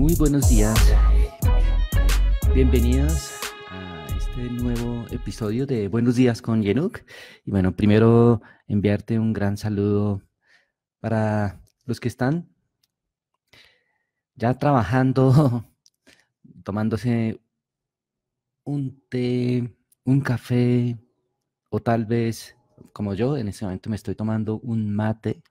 Muy buenos días. Bienvenidos a este nuevo episodio de Buenos días con Yenuk. Y bueno, primero enviarte un gran saludo para los que están ya trabajando, tomándose un té, un café o tal vez como yo en este momento me estoy tomando un mate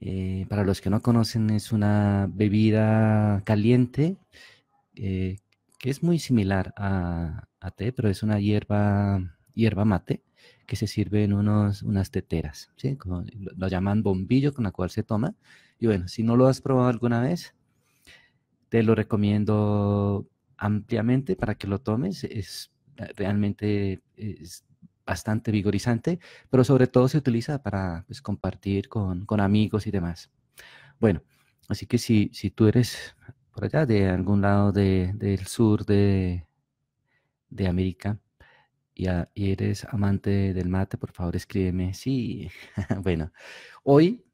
eh, para los que no conocen, es una bebida caliente eh, que es muy similar a, té, pero es una hierba, hierba mate que se sirve en unos, unas teteras, lo, llaman bombillo con la cual se toma. Y bueno, si no lo has probado alguna vez, te lo recomiendo ampliamente para que lo tomes. Es realmente es bastante vigorizante, pero sobre todo se utiliza para pues, compartir con, con, amigos y demás. Bueno, así que si, si tú eres por allá de algún lado del sur de, de América y, eres amante del mate, por favor escríbeme. Sí, bueno, hoy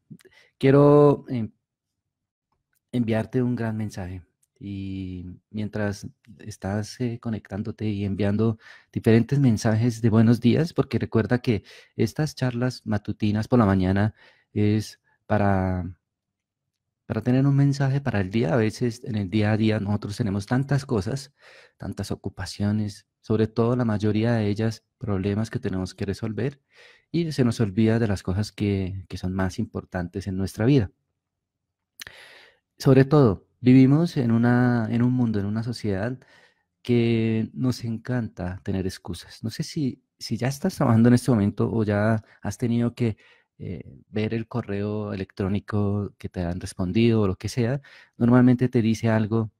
quiero em, enviarte un gran mensaje y mientras estás eh, conectándote y enviando diferentes mensajes de buenos días, porque recuerda que estas charlas matutinas por la mañana es para, para tener un mensaje para el día. A veces en el día a día nosotros tenemos tantas cosas, tantas ocupaciones, sobre todo la mayoría de ellas problemas que tenemos que resolver y se nos olvida de las cosas que son más importantes en nuestra vida. Sobre todo, Vivimos en, una, en un mundo, en una sociedad que nos encanta tener excusas. No sé si, si ya estás trabajando en este momento o ya has tenido que eh, ver el correo electrónico que te han respondido o lo que sea. Normalmente te dice algo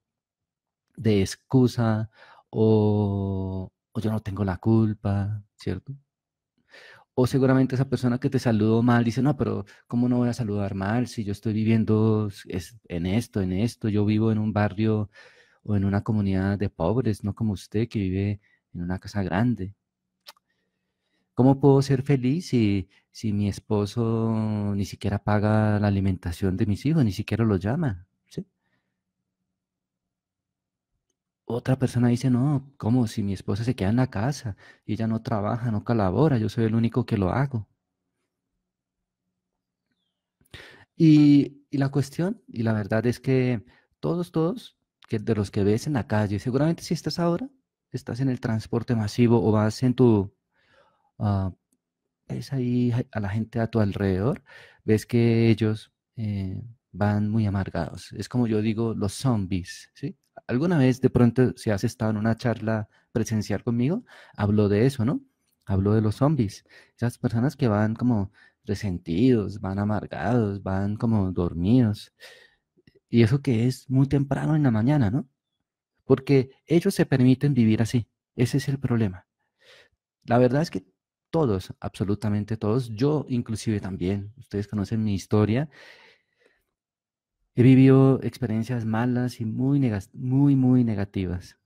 de excusa o yo no tengo la culpa, ¿cierto? O seguramente esa persona que te saludó mal dice, no, pero ¿cómo no voy a saludar mal si yo estoy viviendo en esto, en esto? Yo vivo en un barrio o en una comunidad de pobres, no como usted que vive en una casa grande. ¿Cómo puedo ser feliz si, si mi esposo ni siquiera paga la alimentación de mis hijos, ni siquiera los llama? otra persona dice, no, ¿cómo? Si mi esposa se queda en la casa, y ella no trabaja, no colabora, yo soy el único que lo hago. Y, la cuestión, y la verdad es que todos, todos, que de los que ves en la calle, seguramente si estás ahora, estás en el transporte masivo o vas en tu... Ah, ves ahí a la gente a tu alrededor, ves que ellos eh, van muy amargados. Es como yo digo, los zombies, ¿sí? alguna vez de pronto, si has estado en una charla presencial conmigo, habló de eso, ¿no? Habló de los zombies, esas personas que van como resentidos, van amargados, van como dormidos. Y eso que es muy temprano en la mañana, ¿no? Porque ellos se permiten vivir así. Ese es el problema. La verdad es que todos, absolutamente todos, yo inclusive también, ustedes conocen mi historia, He vivido experiencias malas y muy, muy, muy negativas.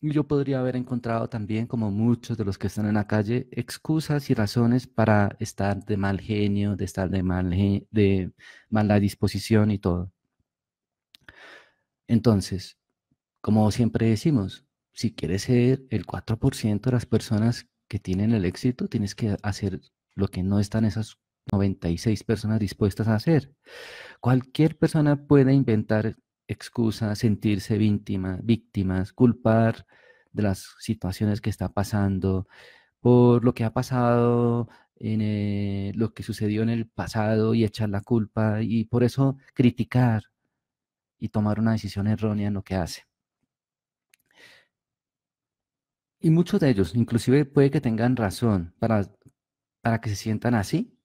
Y yo podría haber encontrado también, como muchos de los que están en la calle, excusas y razones para estar de mal genio, de estar de, mal, de mala disposición y todo. Entonces, como siempre decimos, si quieres ser el 4% de las personas que tienen el éxito, tienes que hacer lo que no están en esas 96 personas dispuestas a hacer. Cualquier persona puede inventar excusas, sentirse víctima, víctimas, culpar de las situaciones que está pasando, por lo que ha pasado, en eh, lo que sucedió en el pasado y echar la culpa y por eso criticar y tomar una decisión errónea en lo que hace. Y muchos de ellos, inclusive puede que tengan razón para, para que se sientan así,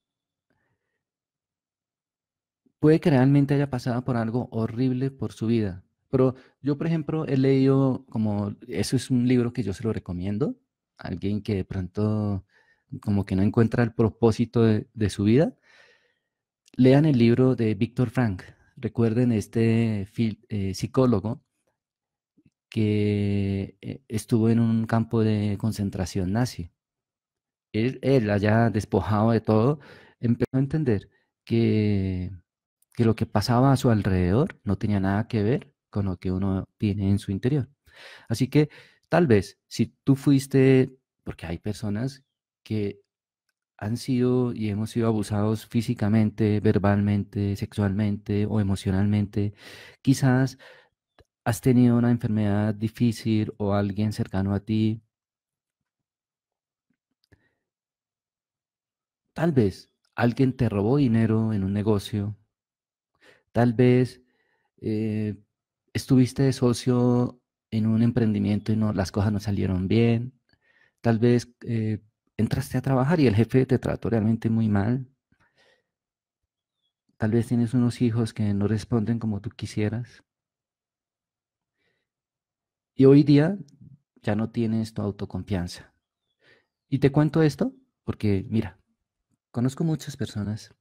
Puede que realmente haya pasado por algo horrible por su vida. Pero yo, por ejemplo, he leído como, eso es un libro que yo se lo recomiendo, alguien que de pronto como que no encuentra el propósito de, su vida. Lean el libro de Víctor Frank. Recuerden este eh, psicólogo que eh, estuvo en un campo de concentración nazi. Él, él allá despojado de todo, empezó a entender que que lo que pasaba a su alrededor no tenía nada que ver con lo que uno tiene en su interior. Así que tal vez si tú fuiste, porque hay personas que han sido y hemos sido abusados físicamente, verbalmente, sexualmente o emocionalmente, quizás has tenido una enfermedad difícil o alguien cercano a ti. Tal vez alguien te robó dinero en un negocio Tal vez eh, estuviste socio en un emprendimiento y no, las cosas no salieron bien. Tal vez eh, entraste a trabajar y el jefe te trató realmente muy mal. Tal vez tienes unos hijos que no responden como tú quisieras. Y hoy día ya no tienes tu autoconfianza. Y te cuento esto porque, mira, conozco muchas personas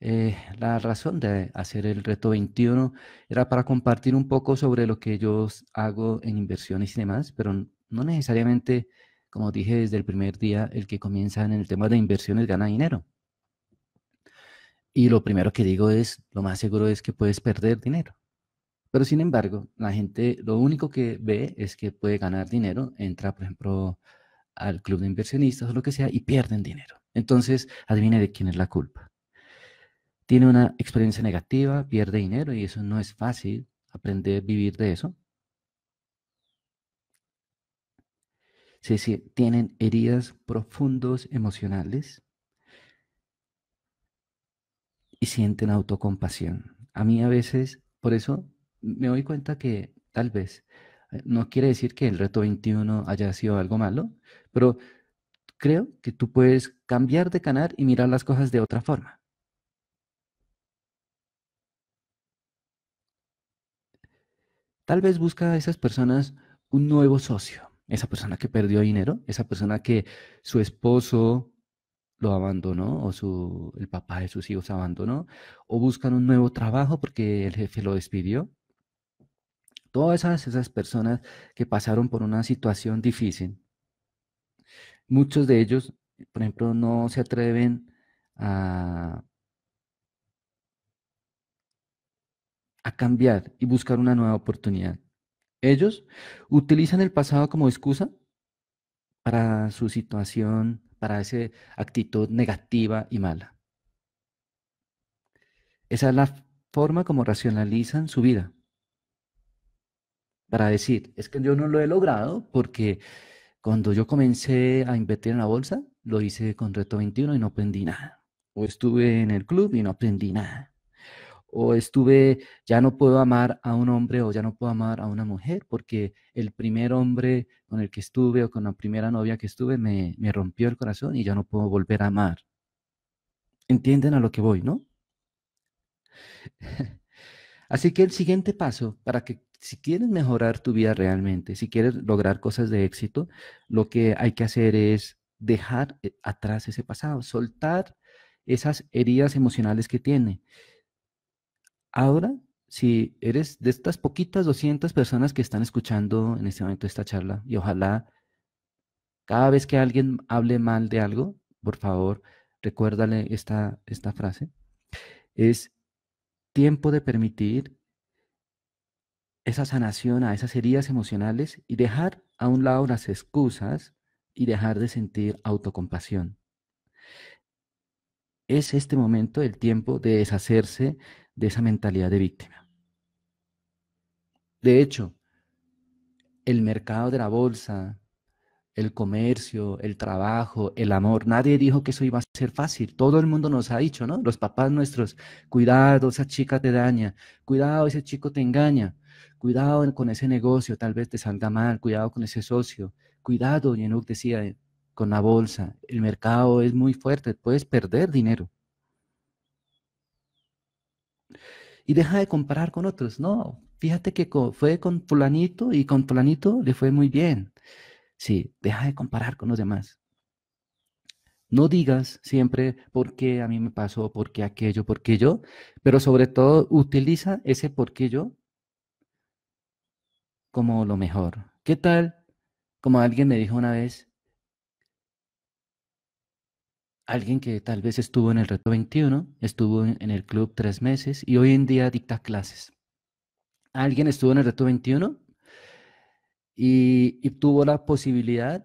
eh, la razón de hacer el reto 21 era para compartir un poco sobre lo que yo hago en inversiones y demás, pero no necesariamente, como dije desde el primer día, el que comienza en el tema de inversiones gana dinero. Y lo primero que digo es, lo más seguro es que puedes perder dinero. Pero sin embargo, la gente lo único que ve es que puede ganar dinero, entra, por ejemplo, al club de inversionistas o lo que sea y pierden dinero. Entonces, adivine de quién es la culpa tiene una experiencia negativa, pierde dinero y eso no es fácil, aprender a vivir de eso. tienen heridas profundos emocionales y sienten autocompasión. A mí a veces, por eso me doy cuenta que tal vez eh, no quiere decir que el reto 21 haya sido algo malo, pero creo que tú puedes cambiar de canal y mirar las cosas de otra forma. Tal vez busca a esas personas un nuevo socio, esa persona que perdió dinero, esa persona que su esposo lo abandonó o el papá de sus hijos abandonó, o buscan un nuevo trabajo porque el jefe lo despidió. Todas esas, esas personas que pasaron por una situación difícil, muchos de ellos, por ejemplo, no se atreven a a cambiar y buscar una nueva oportunidad. Ellos utilizan el pasado como excusa para su situación, para esa actitud negativa y mala. Esa es la forma como racionalizan su vida. Para decir, es que yo no lo he logrado porque cuando yo comencé a invertir en la bolsa, lo hice con Reto 21 y no aprendí nada. O estuve en el club y no aprendí nada o estuve, ya no puedo amar a un hombre o ya no puedo amar a una mujer porque el primer hombre con el que estuve o con la primera novia que estuve me, rompió el corazón y ya no puedo volver a amar. ¿Entienden a lo que voy, no? Así que el siguiente paso para que si quieres mejorar tu vida realmente, si quieres lograr cosas de éxito, lo que hay que hacer es dejar eh, atrás ese pasado, soltar esas heridas emocionales que tiene Ahora, si eres de estas poquitas 200 personas que están escuchando en este momento esta charla, y ojalá cada vez que alguien hable mal de algo, por favor, recuérdale esta, frase, es tiempo de permitir esa sanación a esas heridas emocionales y dejar a un lado las excusas y dejar de sentir autocompasión es este momento el tiempo de deshacerse de esa mentalidad de víctima. De hecho, el mercado de la bolsa, el comercio, el trabajo, el amor. Nadie dijo que eso iba a ser fácil. Todo el mundo nos ha dicho, ¿no? Los papás nuestros, cuidado, esa chica te daña, cuidado, ese chico te engaña, cuidado con ese negocio, tal vez te salga mal, cuidado con ese socio, cuidado, Yenuk decía, con la bolsa. El mercado es muy fuerte, puedes perder dinero. Y deja de comparar con otros. No, fíjate que fue con fulanito y con fulanito le fue muy bien. Sí, deja de comparar con los demás. No digas siempre por qué a mí me pasó, por qué aquello, por qué yo, pero sobre todo utiliza ese por qué yo como lo mejor. ¿Qué tal? Como alguien me dijo una vez, alguien que tal vez estuvo en el Reto 21, estuvo en el club tres meses y hoy en día dicta clases. Alguien estuvo en el Reto 21 y, tuvo la posibilidad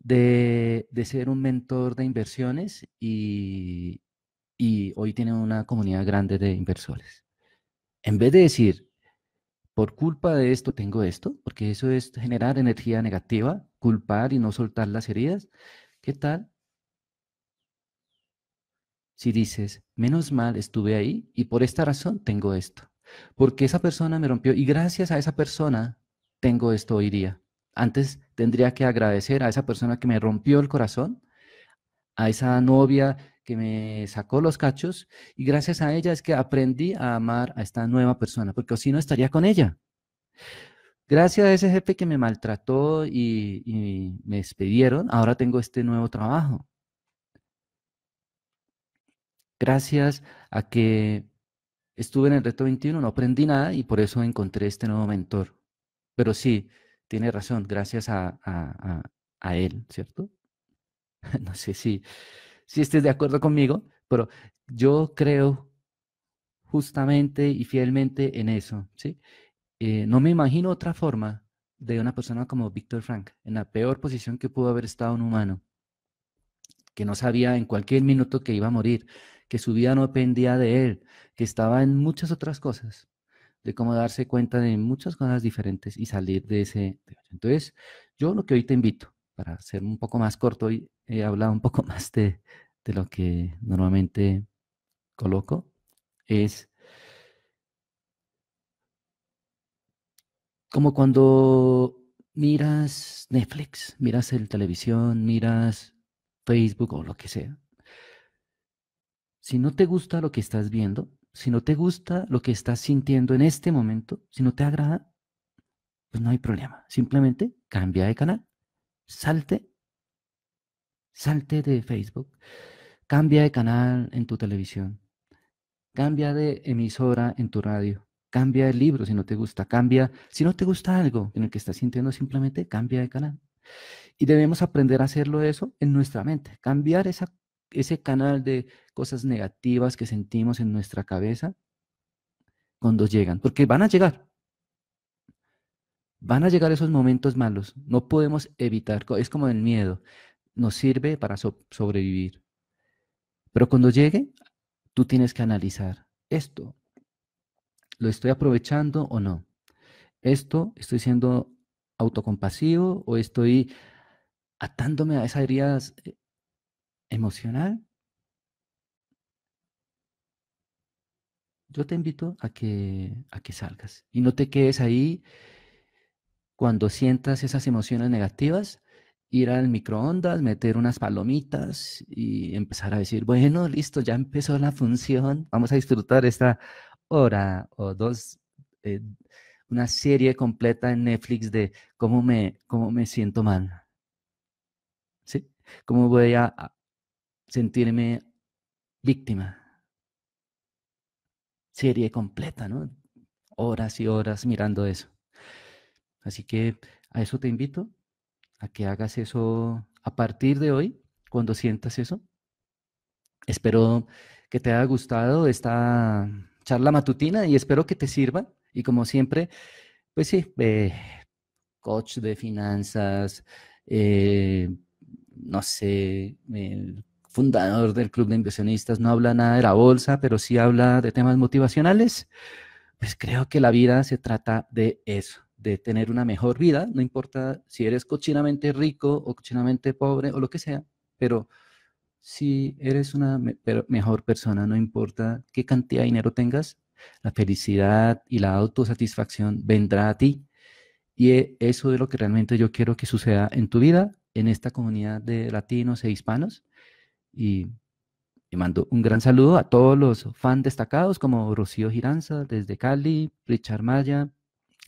de, ser un mentor de inversiones y, y hoy tiene una comunidad grande de inversores. En vez de decir, por culpa de esto tengo esto, porque eso es generar energía negativa, culpar y no soltar las heridas, ¿qué tal si dices, menos mal estuve ahí y por esta razón tengo esto, porque esa persona me rompió y gracias a esa persona tengo esto hoy día. Antes tendría que agradecer a esa persona que me rompió el corazón, a esa novia que me sacó los cachos y gracias a ella es que aprendí a amar a esta nueva persona, porque si no estaría con ella. Gracias a ese jefe que me maltrató y, y me despidieron, ahora tengo este nuevo trabajo gracias a que estuve en el reto 21, no aprendí nada y por eso encontré este nuevo mentor. Pero sí, tiene razón, gracias a, a, a, él, ¿cierto? no sé si, si estés de acuerdo conmigo, pero yo creo justamente y fielmente en eso, ¿sí? Eh, no me imagino otra forma de una persona como Víctor Frank, en la peor posición que pudo haber estado un humano, que no sabía en cualquier minuto que iba a morir, que su vida no dependía de él, que estaba en muchas otras cosas, de cómo darse cuenta de muchas cosas diferentes y salir de ese. Entonces, yo lo que hoy te invito, para ser un poco más corto, hoy he hablado un poco más de, de lo que normalmente coloco, es como cuando miras Netflix, miras el televisión, miras Facebook o lo que sea, si no te gusta lo que estás viendo, si no te gusta lo que estás sintiendo en este momento, si no te agrada, pues no hay problema. Simplemente cambia de canal, salte, salte de Facebook, cambia de canal en tu televisión, cambia de emisora en tu radio, cambia de libro si no te gusta, cambia, si no te gusta algo en el que estás sintiendo, simplemente cambia de canal. Y debemos aprender a hacerlo eso en nuestra mente, cambiar esa, ese canal de cosas negativas que sentimos en nuestra cabeza cuando llegan, porque van a llegar. Van a llegar esos momentos malos, no podemos evitar, es como el miedo, nos sirve para sobrevivir. Pero cuando llegue, tú tienes que analizar esto. ¿Lo estoy aprovechando o no? ¿Esto estoy siendo autocompasivo o estoy atándome a esa herida eh, emocional. Yo te invito a que, a que salgas y no te quedes ahí cuando sientas esas emociones negativas, ir al microondas, meter unas palomitas y empezar a decir, bueno, listo, ya empezó la función, vamos a disfrutar esta hora o dos, eh, una serie completa en Netflix de cómo me, cómo me siento mal. ¿Cómo voy a sentirme víctima? Serie completa, ¿no? Horas y horas mirando eso. Así que a eso te invito, a que hagas eso a partir de hoy, cuando sientas eso. Espero que te haya gustado esta charla matutina y espero que te sirva. Y como siempre, pues sí, eh, coach de finanzas, eh, no sé, el fundador del Club de Inversionistas no habla nada de la bolsa, pero sí habla de temas motivacionales, pues creo que la vida se trata de eso, de tener una mejor vida, no importa si eres cochinamente rico o cochinamente pobre o lo que sea, pero si eres una mejor persona, no importa qué cantidad de dinero tengas, la felicidad y la autosatisfacción vendrá a ti. Y e, eso es lo que realmente yo quiero que suceda en tu vida en esta comunidad de latinos e hispanos. Y, le mando un gran saludo a todos los fans destacados como Rocío Giranza desde Cali, Richard Maya,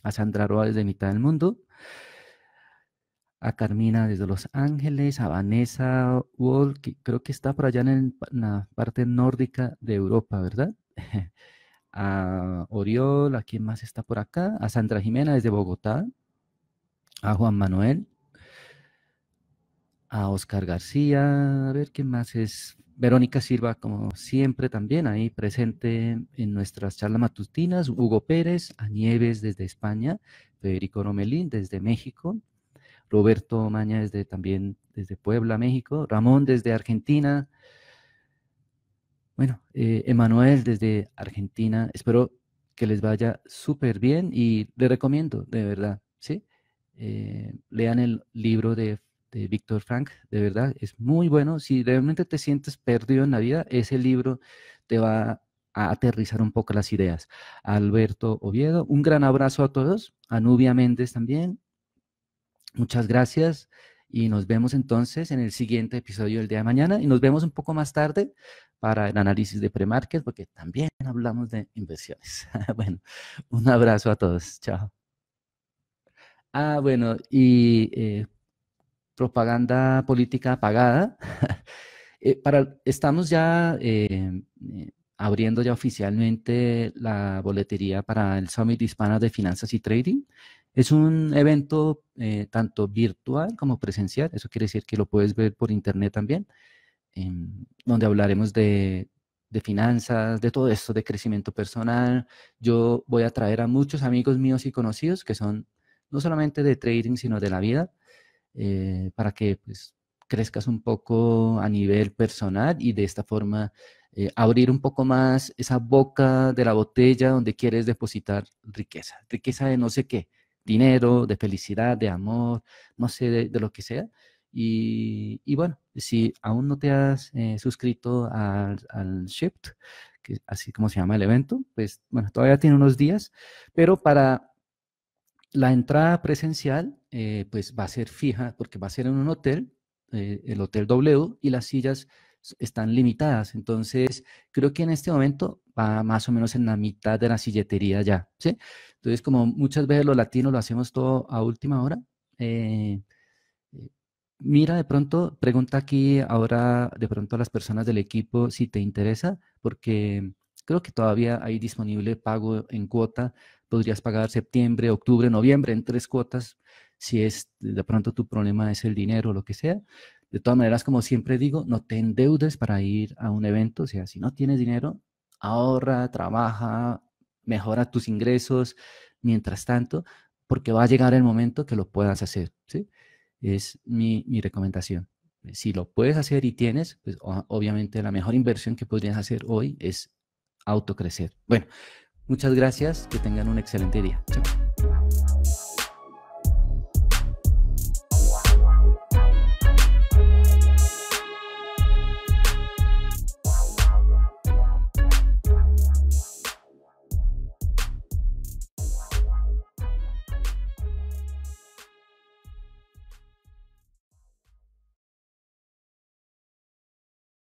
a Sandra Roa desde Mitad del Mundo, a Carmina desde Los Ángeles, a Vanessa Wall, que creo que está por allá en, la parte nórdica de Europa, ¿verdad? a Oriol, a quien más está por acá, a Sandra Jimena desde Bogotá, a Juan Manuel, a Oscar García, a ver qué más es. Verónica Silva, como siempre, también ahí presente en nuestras charlas matutinas. Hugo Pérez, a Nieves desde España, Federico Romelín desde México, Roberto Maña desde también desde Puebla, México, Ramón desde Argentina. Bueno, eh, Emanuel desde Argentina, espero que les vaya súper bien y les recomiendo, de verdad, ¿sí? Eh, lean el libro de de Víctor Frank, de verdad, es muy bueno. Si realmente te sientes perdido en la vida, ese libro te va a aterrizar un poco las ideas. Alberto Oviedo, un gran abrazo a todos, a Nubia Méndez también, muchas gracias y nos vemos entonces en el siguiente episodio del día de mañana y nos vemos un poco más tarde para el análisis de pre porque también hablamos de inversiones. bueno, un abrazo a todos, chao. Ah, bueno, y... Eh, propaganda política apagada eh, para, estamos ya em, eh, abriendo ya oficialmente la boletería para el Summit Hispana de Finanzas y Trading. Es un evento eh, tanto virtual como presencial, eso quiere decir que lo puedes ver por internet también, em, donde hablaremos de finanzas, de todo esto, de crecimiento personal. Yo voy a traer a muchos amigos míos y conocidos que son no solamente de trading, sino de la vida, eh, para que pues, crezcas un poco a nivel personal y de esta forma eh, abrir un poco más esa boca de la botella donde quieres depositar riqueza, riqueza de no sé qué, dinero, de felicidad, de amor, no sé, de, lo que sea. Y, y, bueno, si aún no te has eh, suscrito al, al Shift, que así como se llama el evento, pues bueno, todavía tiene unos días, pero para la entrada presencial eh, pues va a ser fija porque va a ser en un hotel, eh, el Hotel W, y las sillas están limitadas. Entonces, creo que en este momento va más o menos en la mitad de la silletería ya, ¿sí? Entonces, como muchas veces los latinos lo hacemos todo a última hora, eh, mira de pronto, pregunta aquí ahora de pronto a las personas del equipo si te interesa, porque creo que todavía hay disponible pago en cuota, podrías pagar septiembre, octubre, noviembre en tres cuotas, si es de pronto tu problema es el dinero o lo que sea. De todas maneras, como siempre digo, no te endeudes para ir a un evento. O sea, si no tienes dinero, ahorra, trabaja, mejora tus ingresos mientras tanto, porque va a llegar el momento que lo puedas hacer. ¿sí? Es mi, recomendación. Si lo puedes hacer y tienes, pues obviamente la mejor inversión que podrías hacer hoy es autocrecer. Bueno, muchas gracias, que tengan un excelente día.